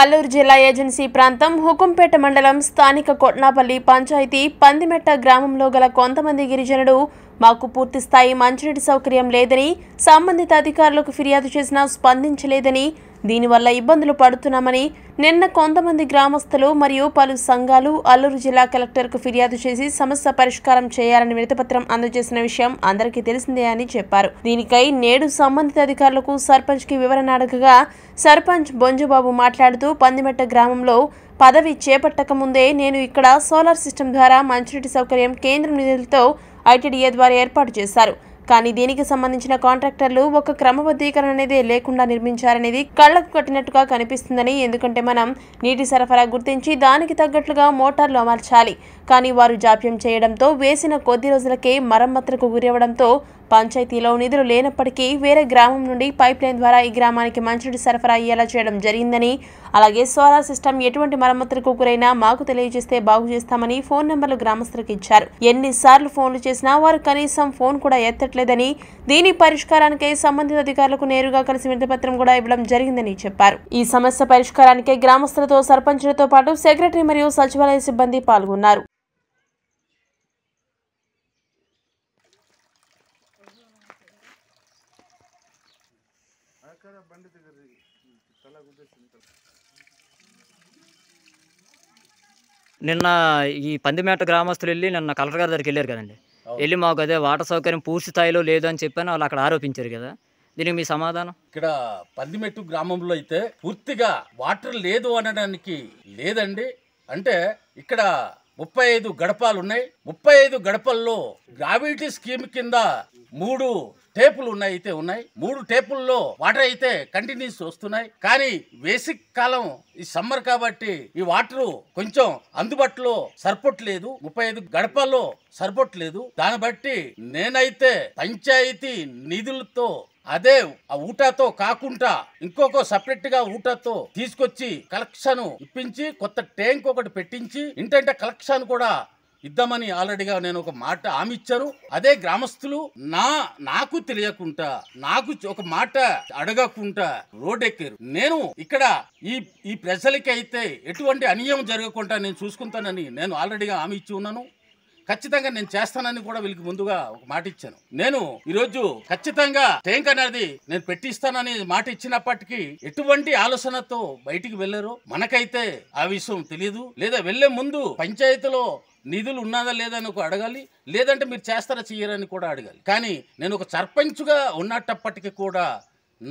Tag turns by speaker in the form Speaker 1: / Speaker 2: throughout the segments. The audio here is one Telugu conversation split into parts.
Speaker 1: అల్లూరు జిల్లా ఏజెన్సీ ప్రాంతం హుకుంపేట మండలం స్థానిక కొట్నాపల్లి పంచాయతీ పందిమెట్ట గ్రామంలో గల కొంతమంది గిరిజనుడు మాకు పూర్తిస్థాయి మంచినీటి సౌకర్యం లేదని సంబంధిత అధికారులకు ఫిర్యాదు చేసినా స్పందించలేదని దీనివల్ల ఇబ్బందులు పడుతున్నామని నిన్న కొంతమంది గ్రామస్తులు మరియు పలు సంఘాలు అల్లూరు జిల్లా కలెక్టర్కు ఫిర్యాదు చేసి సమస్య పరిష్కారం చేయాలని వినతిపత్రం అందజేసిన విషయం అందరికీ తెలిసిందే అని చెప్పారు దీనికై నేడు సంబంధిత అధికారులకు సర్పంచ్కి వివరణ అడగగా సర్పంచ్ బొంజుబాబు మాట్లాడుతూ పందిమెట్ట గ్రామంలో పదవి చేపట్టకముందే నేను ఇక్కడ సోలార్ సిస్టమ్ ద్వారా మంచినీటి సౌకర్యం కేంద్రం నిధులతో ఐటీడీఏ ద్వారా ఏర్పాటు చేశారు కానీ దీనికి సంబంధించిన కాంట్రాక్టర్లు ఒక క్రమబద్ధీకరణ అనేది లేకుండా నిర్మించారనేది కళ్లకు కట్టినట్టుగా కనిపిస్తుందని ఎందుకంటే మనం నీటి సరఫరా గుర్తించి దానికి తగ్గట్లుగా మోటార్లు అమర్చాలి కానీ వారు జాప్యం చేయడంతో వేసిన కొద్ది రోజులకే మరమ్మతులకు గురవడంతో పంచాయతీలో నిధులు లేనప్పటికీ వేరే గ్రామం నుండి పైప్ లైన్ ద్వారా ఈ గ్రామానికి మంచినీటి సరఫరా అయ్యేలా చేయడం జరిగిందని అలాగే సోలార్ సిస్టమ్ ఎటువంటి మరమ్మతులకు గురైనా మాకు తెలియజేస్తే బాగు చేస్తామని ఫోన్ నెంబర్లు గ్రామస్తులకు ఇచ్చారు ఎన్నిసార్లు ఫోన్లు చేసినా వారు కనీసం ఫోన్ కూడా ఎత్తట్లేదని దీని పరిష్కారానికై సంబంధిత అధికారులకు నేరుగా కలిసి వినతిపత్రం కూడా ఇవ్వడం జరిగిందని చెప్పారు ఈ సమస్య పరిష్కారానికై గ్రామస్తులతో సర్పంచులతో పాటు సెక్రటరీ మరియు సచివాలయ సిబ్బంది పాల్గొన్నారు
Speaker 2: అక్కడ బండి దగ్గర నిన్న ఈ పందిమేట గ్రామస్తులు వెళ్ళి నిన్న కలెక్టర్ గారి దగ్గరికి వెళ్ళారు కదండి వెళ్ళి మాకు అదే వాటర్ సౌకర్యం పూర్తి స్థాయిలో లేదు అని చెప్పాను వాళ్ళు అక్కడ ఆరోపించారు కదా దీనికి మీ సమాధానం ఇక్కడ పందిమెట్టు గ్రామంలో అయితే పూర్తిగా వాటర్ లేదు అనడానికి లేదండి అంటే ఇక్కడ ముప్పై ఐదు గడపాలు ఉన్నాయి ముప్పై ఐదు గడపల్లో గ్రావిటీ స్కీమ్ కింద మూడు టేపులు ఉన్నాయి అయితే ఉన్నాయి మూడు టేపుల్లో వాటర్ అయితే కంటిన్యూస్ వస్తున్నాయి కానీ వేసిక్ కాలం ఈ సమ్మర్ కాబట్టి ఈ వాటర్ కొంచెం అందుబాటులో సరిపోట్లేదు ముప్పై ఐదు గడపలో సరిపోట్లేదు దాన్ని బట్టి నేనైతే పంచాయతీ నిధులతో అదే ఆ ఊటాతో కాకుండా ఇంకొక సపరేట్ గా ఊటాతో తీసుకొచ్చి కలెక్షన్ ఇప్పించి కొత్త ట్యాంక్ ఒకటి పెట్టించి ఇంటంటే కలెక్షన్ కూడా ఇద్దామని ఆల్రెడీగా నేను ఒక మాట ఆమె ఇచ్చారు అదే గ్రామస్తులు నా నాకు తెలియకుండా నాకు ఒక మాట అడగకుండా రోడ్ ఎక్కారు నేను ఇక్కడ ఈ ఈ ప్రజలకి అయితే ఎటువంటి అన్యాయం జరగకుండా నేను చూసుకుంటానని నేను ఆల్రెడీగా ఆమె ఇచ్చి ఉన్నాను ఖచ్చితంగా నేను చేస్తానని కూడా వీళ్ళకి ముందుగా ఒక మాట ఇచ్చాను నేను ఈరోజు ఖచ్చితంగా ట్యాంక్ అనేది నేను పెట్టిస్తానని మాట ఇచ్చినప్పటికీ ఎటువంటి ఆలోచనతో బయటికి వెళ్ళారు మనకైతే ఆ విషయం తెలియదు లేదా వెళ్లే ముందు పంచాయతీలో నిధులు ఉన్నదా అని ఒక అడగాలి లేదంటే మీరు చేస్తారా చెయ్యరని కూడా అడగాలి కానీ నేను ఒక సర్పంచ్గా ఉన్నటప్పటికీ కూడా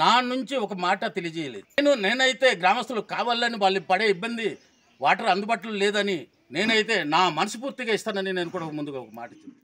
Speaker 2: నా నుంచి ఒక మాట తెలియజేయలేదు నేను నేనైతే గ్రామస్తులు కావాలని వాళ్ళు పడే ఇబ్బంది వాటర్ అందుబాటులో లేదని నేనైతే నా మనస్ఫూర్తిగా ఇస్తానని నేను కూడా ముందుగా ఒక మాట